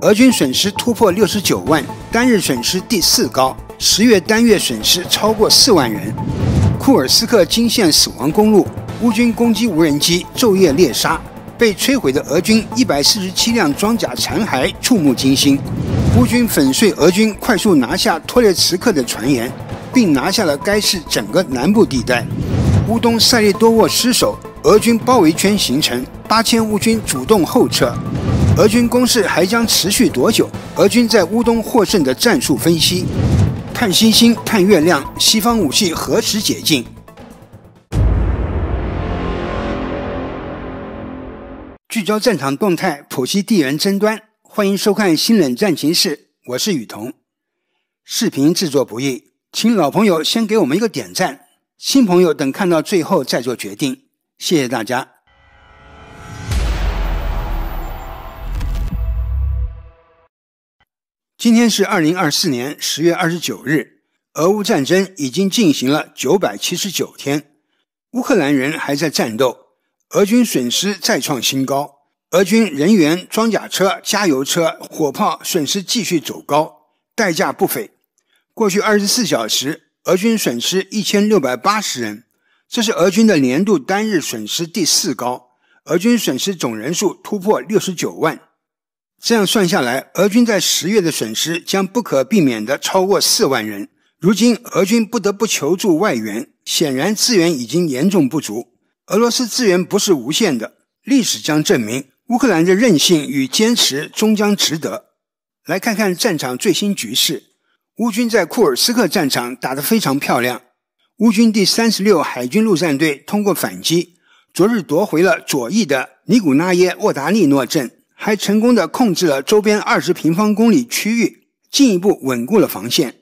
俄军损失突破六十九万，单日损失第四高。十月单月损失超过四万人。库尔斯克惊线死亡公路，乌军攻击无人机昼夜猎杀，被摧毁的俄军一百四十七辆装甲残骸触目惊心。乌军粉碎俄军快速拿下托列茨克的传言，并拿下了该市整个南部地带。乌东塞利多沃失守，俄军包围圈形成，八千乌军主动后撤。俄军攻势还将持续多久？俄军在乌东获胜的战术分析。看星星，看月亮，西方武器何时解禁？聚焦战场动态，剖析地缘争端。欢迎收看《新冷战情势》，我是雨桐。视频制作不易，请老朋友先给我们一个点赞。新朋友，等看到最后再做决定。谢谢大家。今天是二零二四年十月二十九日，俄乌战争已经进行了九百七十九天，乌克兰人还在战斗，俄军损失再创新高，俄军人员、装甲车、加油车、火炮损失继续走高，代价不菲。过去二十四小时。俄军损失一千六百八十人，这是俄军的年度单日损失第四高。俄军损失总人数突破六十九万，这样算下来，俄军在十月的损失将不可避免地超过四万人。如今，俄军不得不求助外援，显然资源已经严重不足。俄罗斯资源不是无限的，历史将证明乌克兰的韧性与坚持终将值得。来看看战场最新局势。乌军在库尔斯克战场打得非常漂亮。乌军第三十六海军陆战队通过反击，昨日夺回了左翼的尼古拉耶沃达利诺镇，还成功的控制了周边二十平方公里区域，进一步稳固了防线。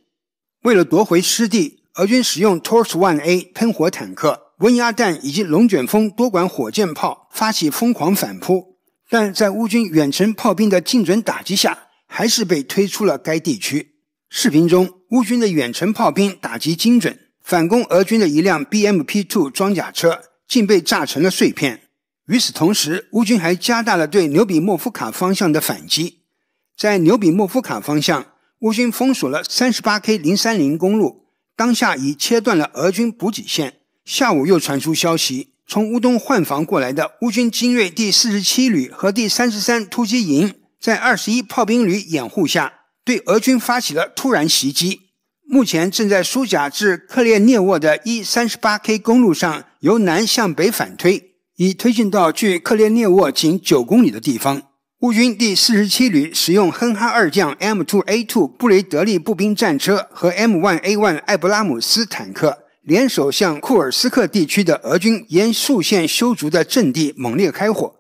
为了夺回失地，俄军使用 Tors One A 喷火坦克、温压弹以及龙卷风多管火箭炮发起疯狂反扑，但在乌军远程炮兵的精准打击下，还是被推出了该地区。视频中，乌军的远程炮兵打击精准，反攻俄军的一辆 BMP-2 装甲车竟被炸成了碎片。与此同时，乌军还加大了对纽比莫夫卡方向的反击。在纽比莫夫卡方向，乌军封锁了 38K030 公路，当下已切断了俄军补给线。下午又传出消息，从乌东换防过来的乌军精锐第四十七旅和第三十三突击营，在二十一炮兵旅掩护下。对俄军发起了突然袭击，目前正在苏贾至克列涅沃的 E 三十八 K 公路上由南向北反推，已推进到距克列涅沃仅九公里的地方。乌军第四十七旅使用哼哈二将 M two A two 布雷德利步兵战车和 M one A one 艾布拉姆斯坦克联手向库尔斯克地区的俄军沿竖线修筑的阵地猛烈开火，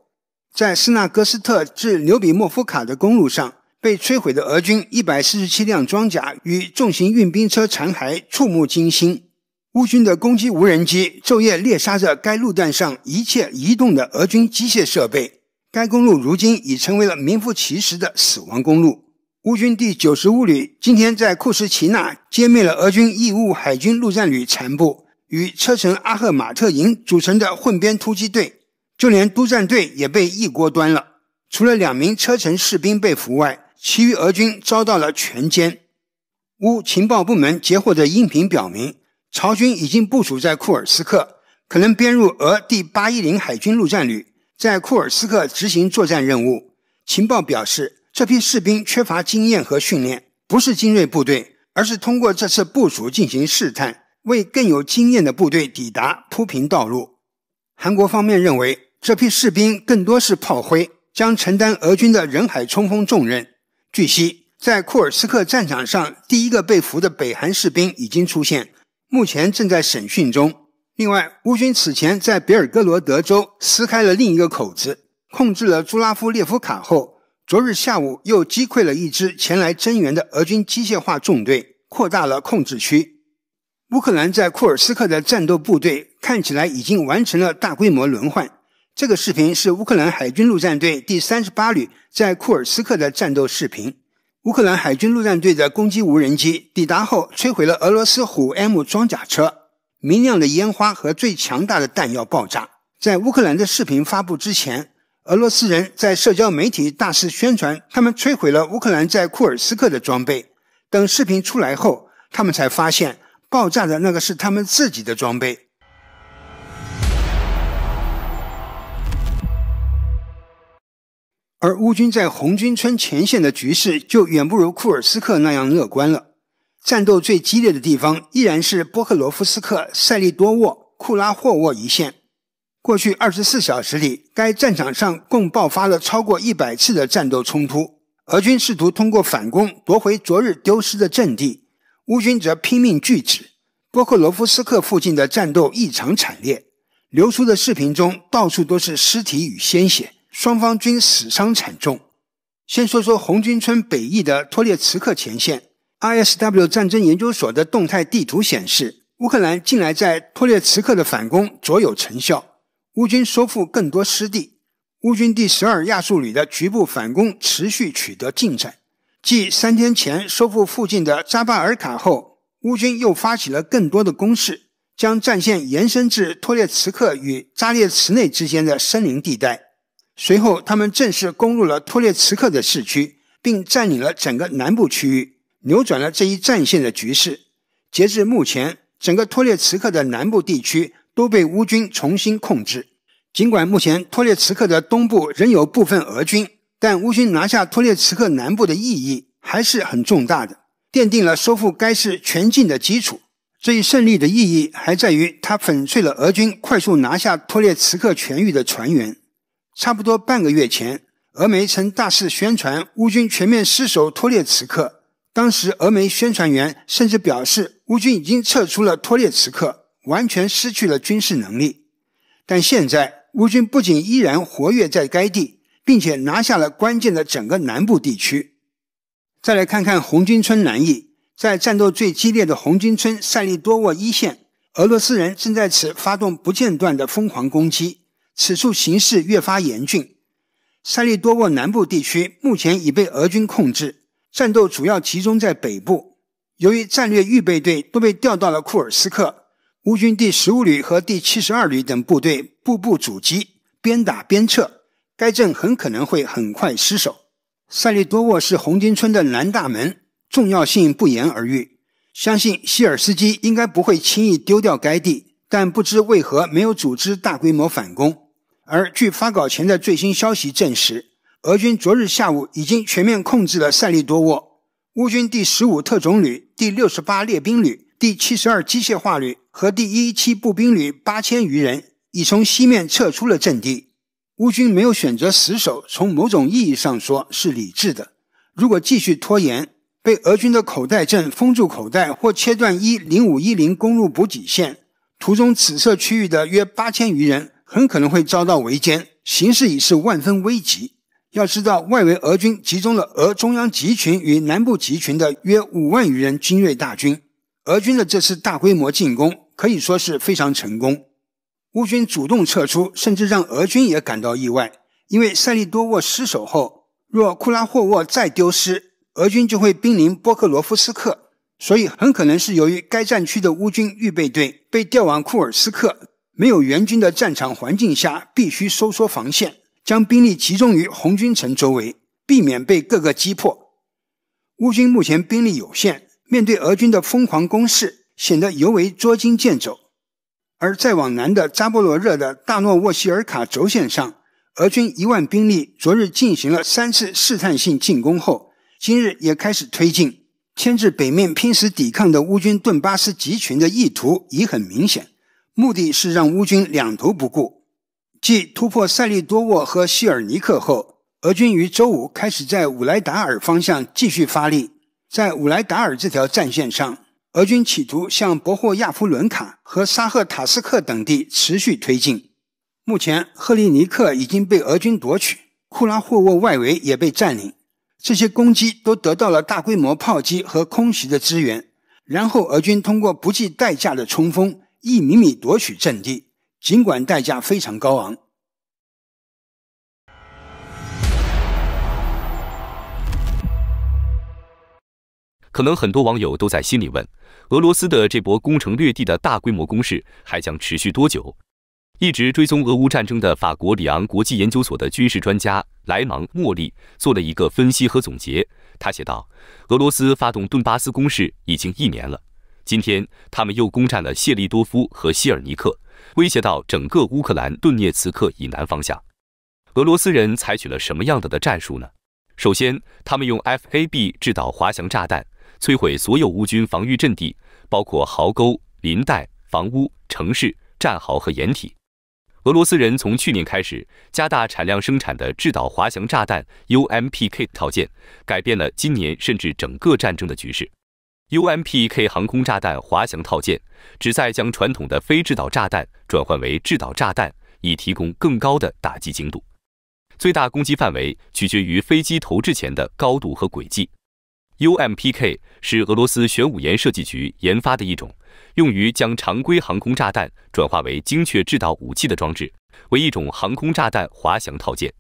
在斯纳格斯特至纽比莫夫卡的公路上。被摧毁的俄军一百四十七辆装甲与重型运兵车残骸触目惊心。乌军的攻击无人机昼夜猎杀着该路段上一切移动的俄军机械设备。该公路如今已成为了名副其实的死亡公路。乌军第九十五旅今天在库什奇纳歼灭了俄军义务海军陆战旅残部与车臣阿赫马特营组成的混编突击队，就连督战队也被一锅端了。除了两名车臣士兵被俘外，其余俄军遭到了全歼。乌情报部门截获的音频表明，朝军已经部署在库尔斯克，可能编入俄第八一零海军陆战旅，在库尔斯克执行作战任务。情报表示，这批士兵缺乏经验和训练，不是精锐部队，而是通过这次部署进行试探，为更有经验的部队抵达铺平道路。韩国方面认为，这批士兵更多是炮灰，将承担俄军的人海冲锋重任。据悉，在库尔斯克战场上，第一个被俘的北韩士兵已经出现，目前正在审讯中。另外，乌军此前在别尔哥罗德州撕开了另一个口子，控制了朱拉夫列夫卡后，昨日下午又击溃了一支前来增援的俄军机械化纵队，扩大了控制区。乌克兰在库尔斯克的战斗部队看起来已经完成了大规模轮换。这个视频是乌克兰海军陆战队第三十八旅在库尔斯克的战斗视频。乌克兰海军陆战队的攻击无人机抵达后，摧毁了俄罗斯虎 M 装甲车，明亮的烟花和最强大的弹药爆炸。在乌克兰的视频发布之前，俄罗斯人在社交媒体大肆宣传他们摧毁了乌克兰在库尔斯克的装备。等视频出来后，他们才发现爆炸的那个是他们自己的装备。而乌军在红军村前线的局势就远不如库尔斯克那样乐观了。战斗最激烈的地方依然是波克罗夫斯克、塞利多沃、库拉霍沃一线。过去二十四小时里，该战场上共爆发了超过一百次的战斗冲突。俄军试图通过反攻夺回昨日丢失的阵地，乌军则拼命拒止。波克罗夫斯克附近的战斗异常惨烈，流出的视频中到处都是尸体与鲜血。双方均死伤惨重。先说说红军村北翼的托列茨克前线。ISW 战争研究所的动态地图显示，乌克兰近来在托列茨克的反攻卓有成效，乌军收复更多失地。乌军第十二亚速旅的局部反攻持续取得进展。继三天前收复附近的扎巴尔卡后，乌军又发起了更多的攻势，将战线延伸至托列茨克与扎列茨内之间的森林地带。随后，他们正式攻入了托列茨克的市区，并占领了整个南部区域，扭转了这一战线的局势。截至目前，整个托列茨克的南部地区都被乌军重新控制。尽管目前托列茨克的东部仍有部分俄军，但乌军拿下托列茨克南部的意义还是很重大的，奠定了收复该市全境的基础。这一胜利的意义还在于，它粉碎了俄军快速拿下托列茨克全域的船员。差不多半个月前，俄媒曾大肆宣传乌军全面失守托列茨克。当时，俄媒宣传员甚至表示，乌军已经撤出了托列茨克，完全失去了军事能力。但现在，乌军不仅依然活跃在该地，并且拿下了关键的整个南部地区。再来看看红军村南翼，在战斗最激烈的红军村塞利多沃一线，俄罗斯人正在此发动不间断的疯狂攻击。此处形势越发严峻，塞利多沃南部地区目前已被俄军控制，战斗主要集中在北部。由于战略预备队都被调到了库尔斯克，乌军第十五旅和第七十二旅等部队步步阻击，边打边撤，该镇很可能会很快失守。塞利多沃是红军村的南大门，重要性不言而喻。相信希尔斯基应该不会轻易丢掉该地，但不知为何没有组织大规模反攻。而据发稿前的最新消息证实，俄军昨日下午已经全面控制了塞利多沃。乌军第十五特种旅、第六十八列兵旅、第七十二机械化旅和第一七步兵旅八千余人已从西面撤出了阵地。乌军没有选择死守，从某种意义上说是理智的。如果继续拖延，被俄军的口袋阵封住口袋或切断一零五一零公路补给线，途中紫色区域的约八千余人。很可能会遭到围歼，形势已是万分危急。要知道，外围俄军集中了俄中央集群与南部集群的约五万余人精锐大军。俄军的这次大规模进攻可以说是非常成功。乌军主动撤出，甚至让俄军也感到意外，因为塞利多沃失守后，若库拉霍沃再丢失，俄军就会濒临波克罗夫斯克。所以，很可能是由于该战区的乌军预备队被调往库尔斯克。没有援军的战场环境下，必须收缩防线，将兵力集中于红军城周围，避免被各个击破。乌军目前兵力有限，面对俄军的疯狂攻势，显得尤为捉襟见肘。而再往南的扎波罗热的大诺沃西尔卡轴线上，俄军一万兵力昨日进行了三次试探性进攻后，今日也开始推进，牵制北面拼死抵抗的乌军顿巴斯集群的意图已很明显。目的是让乌军两头不顾，继突破塞利多沃和希尔尼克后，俄军于周五开始在乌莱达尔方向继续发力。在乌莱达尔这条战线上，俄军企图向博霍亚夫伦卡和沙赫塔斯克等地持续推进。目前，赫利尼克已经被俄军夺取，库拉霍沃外围也被占领。这些攻击都得到了大规模炮击和空袭的支援。然后，俄军通过不计代价的冲锋。一米米夺取阵地，尽管代价非常高昂。可能很多网友都在心里问：俄罗斯的这波攻城略地的大规模攻势还将持续多久？一直追踪俄乌战争的法国里昂国际研究所的军事专家莱芒莫利做了一个分析和总结。他写道：“俄罗斯发动顿巴斯攻势已经一年了。”今天，他们又攻占了谢利多夫和希尔尼克，威胁到整个乌克兰顿涅茨克以南方向。俄罗斯人采取了什么样的的战术呢？首先，他们用 FAB 制导滑翔炸弹摧毁所有乌军防御阵地，包括壕沟、林带、房屋、城市、战壕和掩体。俄罗斯人从去年开始加大产量生产的制导滑翔炸弹 UMPK 套件，改变了今年甚至整个战争的局势。UMPK 航空炸弹滑翔套件旨在将传统的非制导炸弹转换为制导炸弹，以提供更高的打击精度。最大攻击范围取决于飞机投掷前的高度和轨迹。UMPK 是俄罗斯玄武岩设计局研发的一种用于将常规航空炸弹转化为精确制导武器的装置，为一种航空炸弹滑翔套件。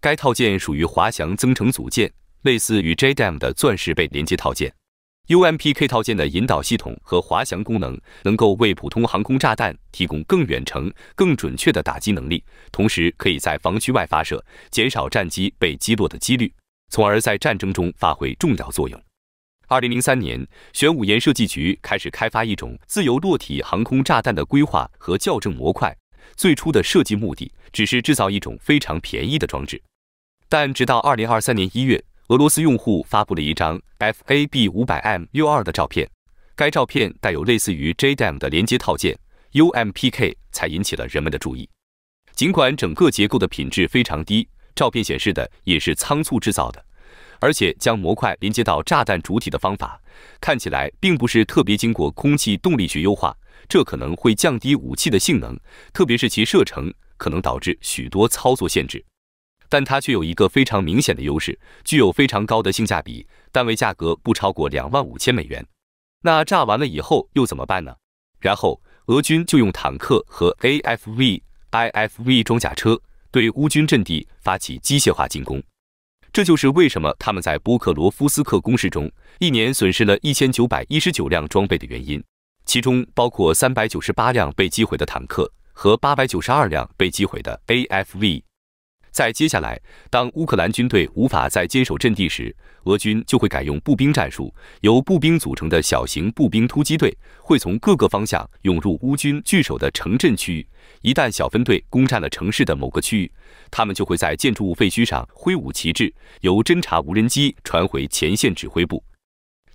该套件属于滑翔增程组件，类似与 JDAM 的钻石背连接套件。UMPK 套件的引导系统和滑翔功能能够为普通航空炸弹提供更远程、更准确的打击能力，同时可以在防区外发射，减少战机被击落的几率，从而在战争中发挥重要作用。二零零三年，玄武岩设计局开始开发一种自由落体航空炸弹的规划和校正模块。最初的设计目的只是制造一种非常便宜的装置，但直到二零二三年一月。俄罗斯用户发布了一张 FAB 500M U2 的照片，该照片带有类似于 JDM a 的连接套件 UMPK，才引起了人们的注意。尽管整个结构的品质非常低，照片显示的也是仓促制造的，而且将模块连接到炸弹主体的方法看起来并不是特别经过空气动力学优化，这可能会降低武器的性能，特别是其射程，可能导致许多操作限制。但它却有一个非常明显的优势，具有非常高的性价比，单位价格不超过两万五千美元。那炸完了以后又怎么办呢？然后俄军就用坦克和 AFV、IFV 装甲车对乌军阵地发起机械化进攻。这就是为什么他们在波克罗夫斯克攻势中一年损失了一千九百一十九辆装备的原因，其中包括三百九十八辆被击毁的坦克和八百九十二辆被击毁的 AFV。在接下来，当乌克兰军队无法再坚守阵地时，俄军就会改用步兵战术。由步兵组成的小型步兵突击队会从各个方向涌入乌军据守的城镇区域。一旦小分队攻占了城市的某个区域，他们就会在建筑物废墟上挥舞旗帜，由侦察无人机传回前线指挥部。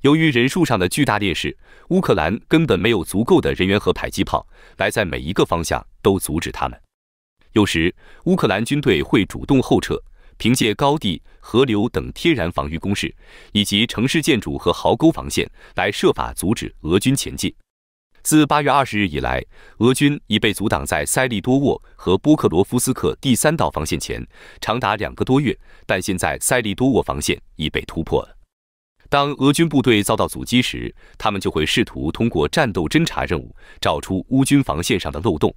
由于人数上的巨大劣势，乌克兰根本没有足够的人员和迫击炮来在每一个方向都阻止他们。有时，乌克兰军队会主动后撤，凭借高地、河流等天然防御工事，以及城市建筑和壕沟防线来设法阻止俄军前进。自八月二十日以来，俄军已被阻挡在塞利多沃和波克罗夫斯克第三道防线前长达两个多月，但现在塞利多沃防线已被突破了。当俄军部队遭到阻击时，他们就会试图通过战斗侦察任务找出乌军防线上的漏洞。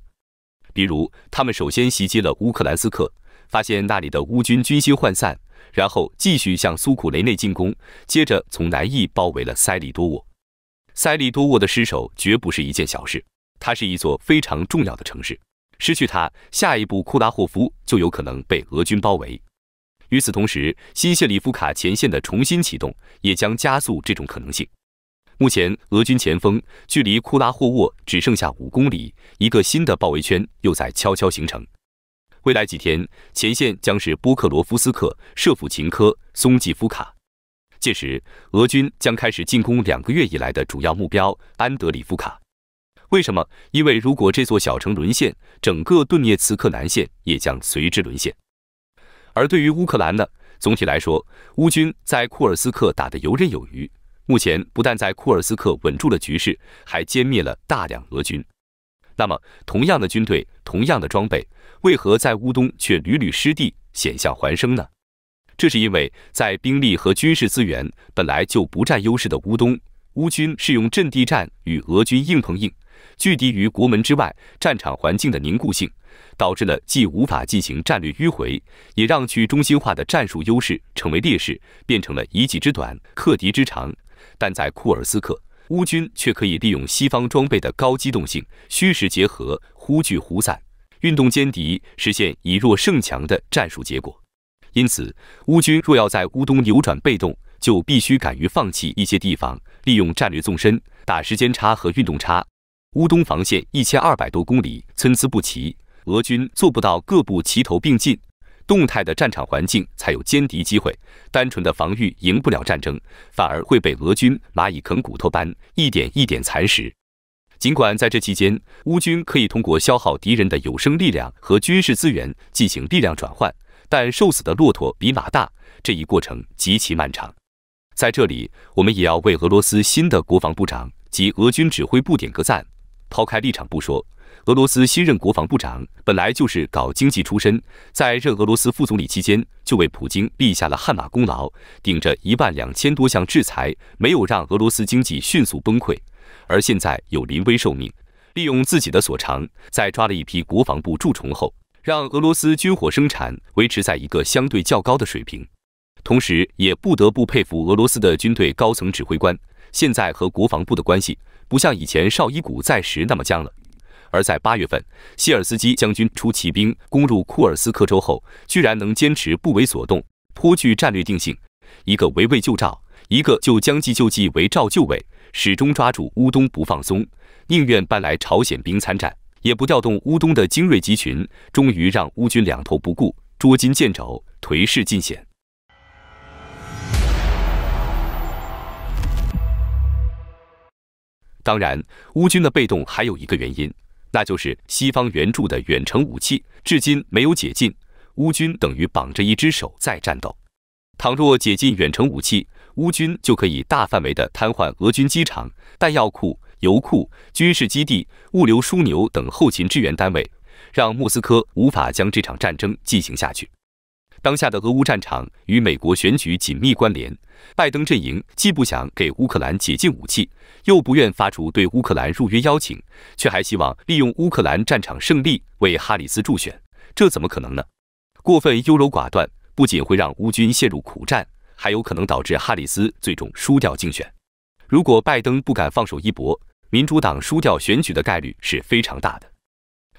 比如，他们首先袭击了乌克兰斯克，发现那里的乌军军心涣散，然后继续向苏库雷内进攻，接着从南翼包围了塞利多沃。塞利多沃的失守绝不是一件小事，它是一座非常重要的城市，失去它，下一步库拉霍夫就有可能被俄军包围。与此同时，新谢里夫卡前线的重新启动也将加速这种可能性。目前，俄军前锋距离库拉霍沃只剩下五公里，一个新的包围圈又在悄悄形成。未来几天，前线将是波克罗夫斯克、舍甫琴科、松季夫卡。届时，俄军将开始进攻两个月以来的主要目标安德里夫卡。为什么？因为如果这座小城沦陷，整个顿涅茨克南线也将随之沦陷。而对于乌克兰呢？总体来说，乌军在库尔斯克打得游刃有余。目前不但在库尔斯克稳住了局势，还歼灭了大量俄军。那么，同样的军队，同样的装备，为何在乌东却屡屡失地、险象环生呢？这是因为在兵力和军事资源本来就不占优势的乌东，乌军是用阵地战与俄军硬碰硬，拒敌于国门之外。战场环境的凝固性，导致了既无法进行战略迂回，也让去中心化的战术优势成为劣势，变成了一己之短，克敌之长。但在库尔斯克，乌军却可以利用西方装备的高机动性，虚实结合，忽聚忽散，运动歼敌，实现以弱胜强的战术结果。因此，乌军若要在乌东扭转被动，就必须敢于放弃一些地方，利用战略纵深，打时间差和运动差。乌东防线一千二百多公里，参差不齐，俄军做不到各部齐头并进。动态的战场环境才有歼敌机会，单纯的防御赢不了战争，反而会被俄军蚂蚁啃骨头般一点一点蚕食。尽管在这期间，乌军可以通过消耗敌人的有生力量和军事资源进行力量转换，但瘦死的骆驼比马大，这一过程极其漫长。在这里，我们也要为俄罗斯新的国防部长及俄军指挥部点个赞。抛开立场不说。俄罗斯新任国防部长本来就是搞经济出身，在任俄罗斯副总理期间就为普京立下了汗马功劳，顶着一万两千多项制裁，没有让俄罗斯经济迅速崩溃。而现在有临危受命，利用自己的所长，在抓了一批国防部蛀虫后，让俄罗斯军火生产维持在一个相对较高的水平，同时也不得不佩服俄罗斯的军队高层指挥官，现在和国防部的关系不像以前绍伊古在时那么僵了。而在八月份，希尔斯基将军出骑兵攻入库尔斯克州后，居然能坚持不为所动，颇具战略定性。一个围魏救赵，一个就将计就计，围赵就魏，始终抓住乌东不放松，宁愿搬来朝鲜兵参战，也不调动乌东的精锐集群，终于让乌军两头不顾，捉襟见肘，颓势尽显。当然，乌军的被动还有一个原因。那就是西方援助的远程武器至今没有解禁，乌军等于绑着一只手在战斗。倘若解禁远程武器，乌军就可以大范围的瘫痪俄军机场、弹药库、油库、军事基地、物流枢纽等后勤支援单位，让莫斯科无法将这场战争进行下去。当下的俄乌战场与美国选举紧密关联，拜登阵营既不想给乌克兰解禁武器。又不愿发出对乌克兰入约邀请，却还希望利用乌克兰战场胜利为哈里斯助选，这怎么可能呢？过分优柔寡断不仅会让乌军陷入苦战，还有可能导致哈里斯最终输掉竞选。如果拜登不敢放手一搏，民主党输掉选举的概率是非常大的。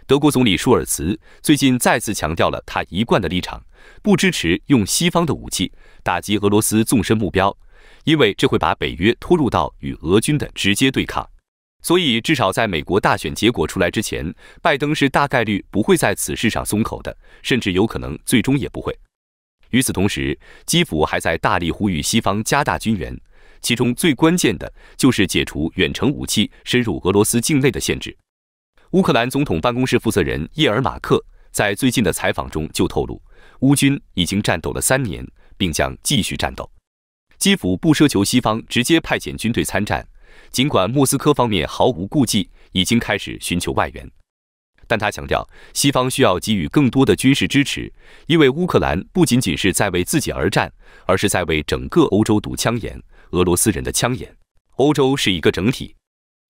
德国总理舒尔茨最近再次强调了他一贯的立场，不支持用西方的武器打击俄罗斯纵深目标。因为这会把北约拖入到与俄军的直接对抗，所以至少在美国大选结果出来之前，拜登是大概率不会在此事上松口的，甚至有可能最终也不会。与此同时，基辅还在大力呼吁西方加大军援，其中最关键的就是解除远程武器深入俄罗斯境内的限制。乌克兰总统办公室负责人叶尔马克在最近的采访中就透露，乌军已经战斗了三年，并将继续战斗。基辅不奢求西方直接派遣军队参战，尽管莫斯科方面毫无顾忌，已经开始寻求外援，但他强调，西方需要给予更多的军事支持，因为乌克兰不仅仅是在为自己而战，而是在为整个欧洲堵枪眼，俄罗斯人的枪眼。欧洲是一个整体。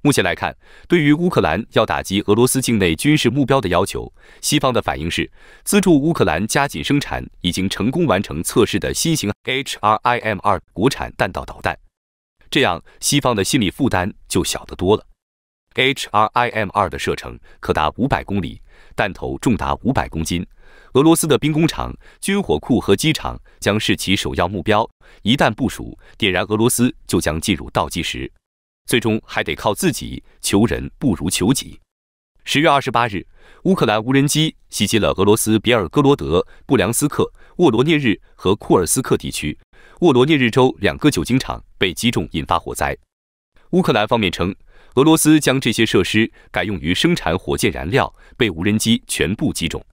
目前来看，对于乌克兰要打击俄罗斯境内军事目标的要求，西方的反应是资助乌克兰加紧生产已经成功完成测试的新型 H R I M 二国产弹道导弹，这样西方的心理负担就小得多了。H R I M 二的射程可达五百公里，弹头重达五百公斤，俄罗斯的兵工厂、军火库和机场将是其首要目标。一旦部署，点燃俄罗斯就将进入倒计时。最终还得靠自己，求人不如求己。十月二十八日，乌克兰无人机袭击了俄罗斯别尔哥罗德、布良斯克、沃罗涅日和库尔斯克地区。沃罗涅日州两个酒精厂被击中，引发火灾。乌克兰方面称，俄罗斯将这些设施改用于生产火箭燃料，被无人机全部击中。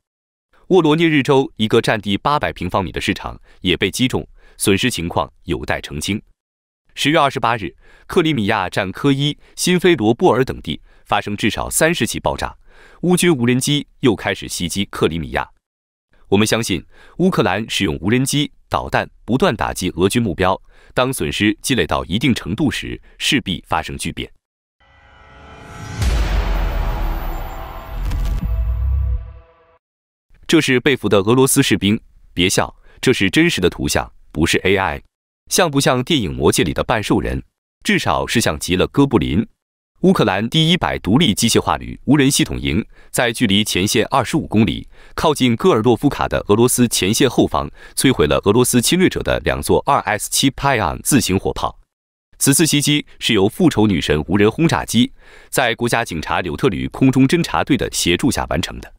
沃罗涅日州一个占地八百平方米的市场也被击中，损失情况有待澄清。十月二十八日，克里米亚占科伊、新菲罗波尔等地发生至少三十起爆炸，乌军无人机又开始袭击克里米亚。我们相信，乌克兰使用无人机、导弹不断打击俄军目标，当损失积累到一定程度时，势必发生巨变。这是被俘的俄罗斯士兵，别笑，这是真实的图像，不是 AI。像不像电影《魔戒》里的半兽人？至少是像极了哥布林。乌克兰第一百独立机械化旅无人系统营在距离前线二十五公里、靠近戈尔洛夫卡的俄罗斯前线后方，摧毁了俄罗斯侵略者的两座 R S 七 Pyon 自行火炮。此次袭击是由复仇女神无人轰炸机在国家警察柳特旅空中侦察队的协助下完成的。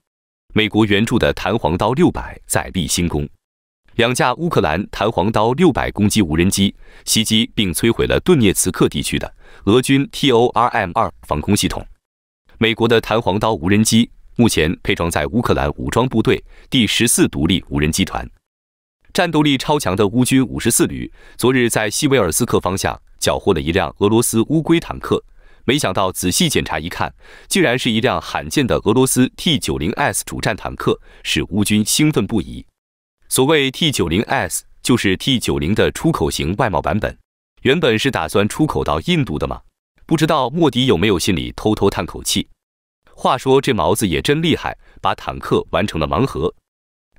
美国援助的弹簧刀六百在立新宫。两架乌克兰弹簧刀六百攻击无人机袭击并摧毁了顿涅茨克地区的俄军 T O R M 二防空系统。美国的弹簧刀无人机目前配装在乌克兰武装部队第十四独立无人机团。战斗力超强的乌军五十四旅昨日在西维尔斯克方向缴获了一辆俄罗斯乌龟坦克，没想到仔细检查一看，竟然是一辆罕见的俄罗斯 T 九零 S 主战坦克，使乌军兴奋不已。所谓 T90S 就是 T90 的出口型外贸版本，原本是打算出口到印度的嘛？不知道莫迪有没有心里偷偷叹口气。话说这毛子也真厉害，把坦克玩成了盲盒。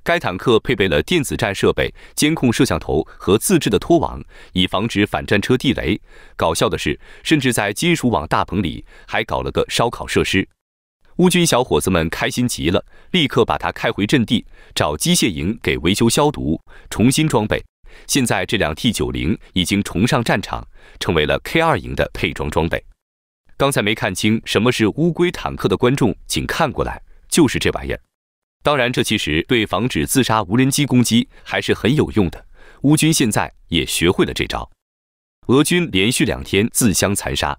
该坦克配备了电子战设备、监控摄像头和自制的拖网，以防止反战车地雷。搞笑的是，甚至在金属网大棚里还搞了个烧烤设施。乌军小伙子们开心极了，立刻把它开回阵地，找机械营给维修、消毒、重新装备。现在这辆 T90 已经重上战场，成为了 K2 营的配装装备。刚才没看清什么是乌龟坦克的观众，请看过来，就是这玩意儿。当然，这其实对防止自杀无人机攻击还是很有用的。乌军现在也学会了这招。俄军连续两天自相残杀。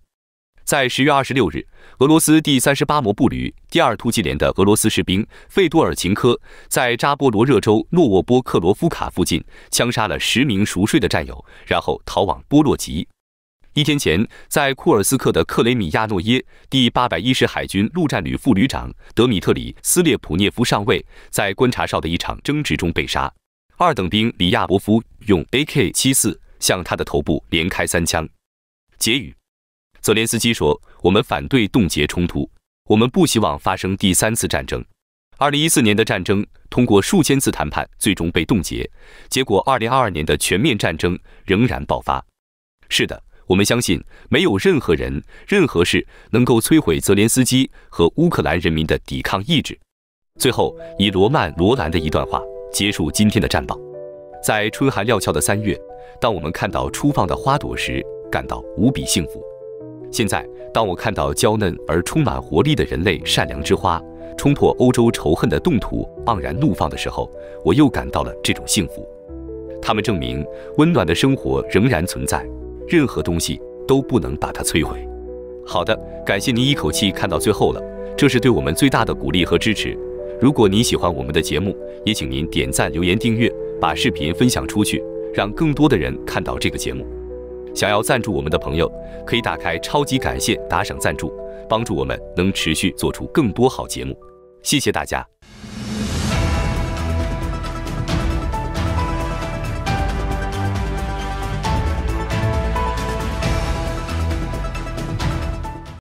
在十月二十六日，俄罗斯第三十八摩步旅第二突击连的俄罗斯士兵费多尔琴科在扎波罗热州诺沃波克罗夫卡附近枪杀了十名熟睡的战友，然后逃往波洛吉。一天前，在库尔斯克的克雷米亚诺耶第八百一十海军陆战旅副旅长德米特里斯列普涅夫上尉在观察哨的一场争执中被杀，二等兵里亚伯夫用 AK-74 向他的头部连开三枪。结语。泽连斯基说：“我们反对冻结冲突，我们不希望发生第三次战争。二零一四年的战争通过数千次谈判最终被冻结，结果二零二二年的全面战争仍然爆发。是的，我们相信没有任何人、任何事能够摧毁泽连斯基和乌克兰人民的抵抗意志。”最后，以罗曼·罗兰的一段话结束今天的战报：在春寒料峭的三月，当我们看到初放的花朵时，感到无比幸福。现在，当我看到娇嫩而充满活力的人类善良之花，冲破欧洲仇恨的冻土，盎然怒放的时候，我又感到了这种幸福。他们证明，温暖的生活仍然存在，任何东西都不能把它摧毁。好的，感谢您一口气看到最后了，这是对我们最大的鼓励和支持。如果您喜欢我们的节目，也请您点赞、留言、订阅，把视频分享出去，让更多的人看到这个节目。想要赞助我们的朋友，可以打开超级感谢打赏赞助，帮助我们能持续做出更多好节目。谢谢大家。